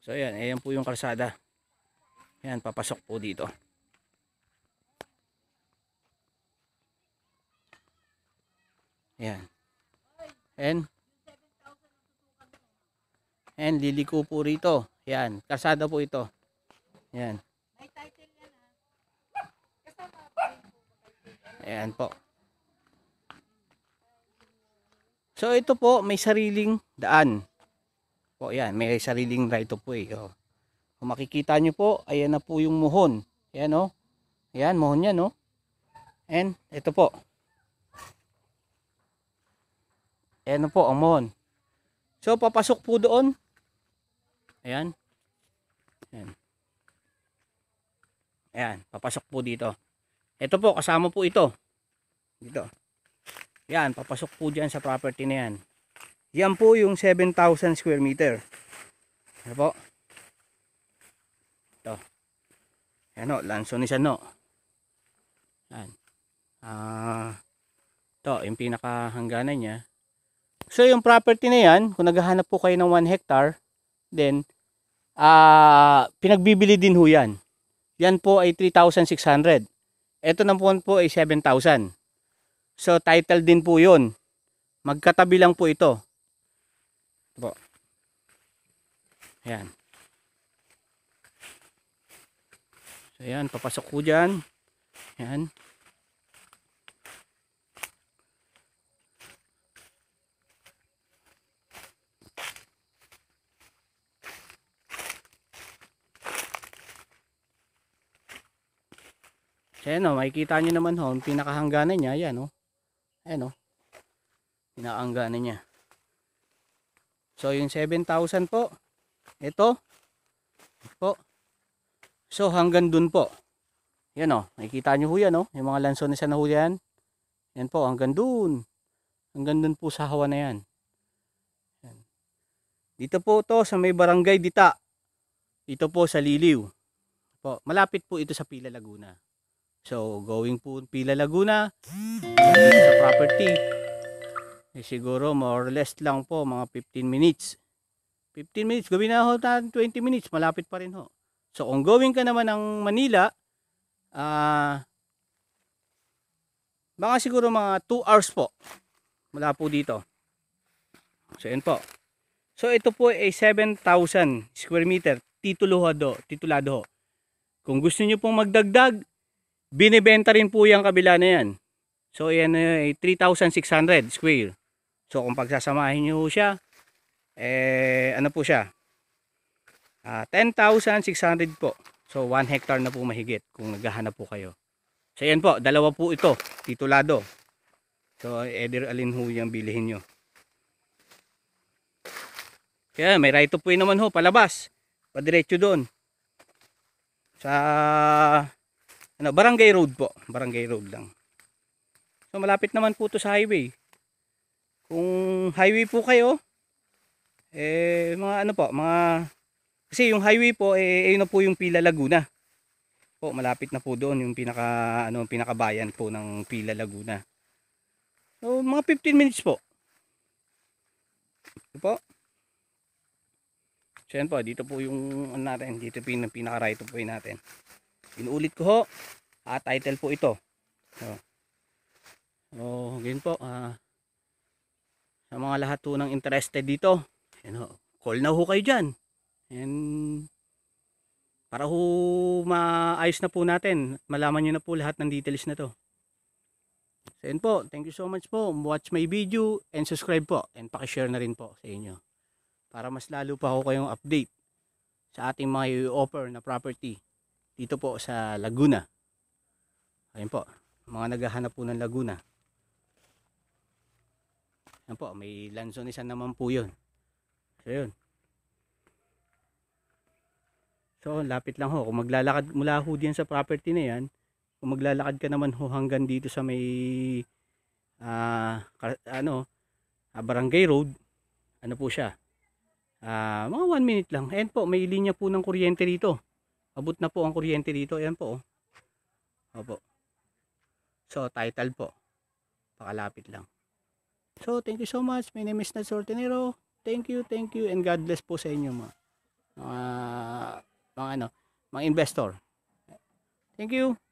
So ayan, ayan po yung kalsada. Ayan, papasok po dito. Ayan. And, and liliko po rito. Ayan, kalsada po ito. Ayan. Ayan po. So ito po, may sariling daan. O ayan, may sariling right of way. O. Oh. Kung makikita nyo po, ayan na po yung muhon. Ayan oh Ayan, muhon yan oh And ito po. Ayan po ang muhon. So papasok po doon. Ayan. Ayan. Ayan, papasok po dito. Ito po, kasama po ito. Dito. Ayan, papasok po dyan sa property na yan. Yan po yung 7,000 square meter. Ano po? Ito. Ano, o, lansonis no. Yan. Ah, to yung pinaka hangganan niya. So yung property na yan, kung naghahanap po kayo ng 1 hectare, then ah, pinagbibili din ho yan. Yan po ay 3,600. Ito na po, po ay 7,000. So title din po yun. Magkatabi lang po ito. Ayan. So, oh. ayan. Papasok ko dyan. Ayan. Ayan o, makikita nyo naman ho, oh. ang pinakahangganan niya, ayan o. Oh. Ayan o. Pinakahangganan niya. So, yung 7,000 po, ito po so hanggang dun po yan o oh. nakikita nyo ho yan o oh. yung mga lansones na ho yan yan po hanggang dun hanggang dun po sa hawa na yan dito po to sa may barangay Dita. Dito po sa Liliw. Po, malapit po ito sa Pila Laguna. So, going po Pila Laguna sa property. Eh, siguro more or less lang po mga 15 minutes. 15 minutes, gawin na ho natin 20 minutes, malapit pa rin ho. So kung going ka naman ng Manila, ah, uh, mga siguro mga 2 hours po mula po dito. So yan po. So ito po ay 7,000 square meter tituluhado, titulado ho. Kung gusto niyo pong magdagdag, binebenta rin po yung kabila na yan. So yan ay 3,600 square. So kung pagsasamahin niyo siya, eh ano po siya uh, ah, 10,600 po so 1 hectare na po mahigit kung naghahanap po kayo so yan po dalawa po ito titulado so either eh, alin ho yung bilihin nyo kaya may right of way naman ho palabas padiretso doon sa ano barangay road po barangay road lang so malapit naman po to sa highway kung highway po kayo eh mga ano po, mga kasi yung highway po eh ayun eh, na po yung Pila Laguna. Po malapit na po doon yung pinaka ano pinakabayan po ng Pila Laguna. So mga 15 minutes po. Ito po. So yan po, dito po yung ano natin, dito po yung pinaka right po natin. Inuulit ko ho, ah, title po ito. So, oh, ganyan po, ah, sa mga lahat po ng interested dito, Ayan ho. Call na ho kayo dyan. And para ho maayos na po natin. Malaman nyo na po lahat ng details na to. So yun po. Thank you so much po. Watch my video and subscribe po. And pakishare na rin po sa inyo. Para mas lalo pa ho kayong update sa ating mga i-offer na property dito po sa Laguna. Ayun po. Mga naghahanap po ng Laguna. Yan po, may lansonesan naman po yun. So, yun. So, oh, lapit lang ho. Kung maglalakad mula ho diyan sa property na yan, kung maglalakad ka naman ho hanggang dito sa may uh, ano, ah, barangay road, ano po siya? Uh, mga 1 minute lang. Ayan po, may linya po ng kuryente dito. Abot na po ang kuryente dito. Ayan po. Oh. Opo. So, title po. Pakalapit lang. So, thank you so much. My name is Nats Ortenero thank you, thank you and God bless po sa inyo mga mga, mga ano, mga investor. Thank you.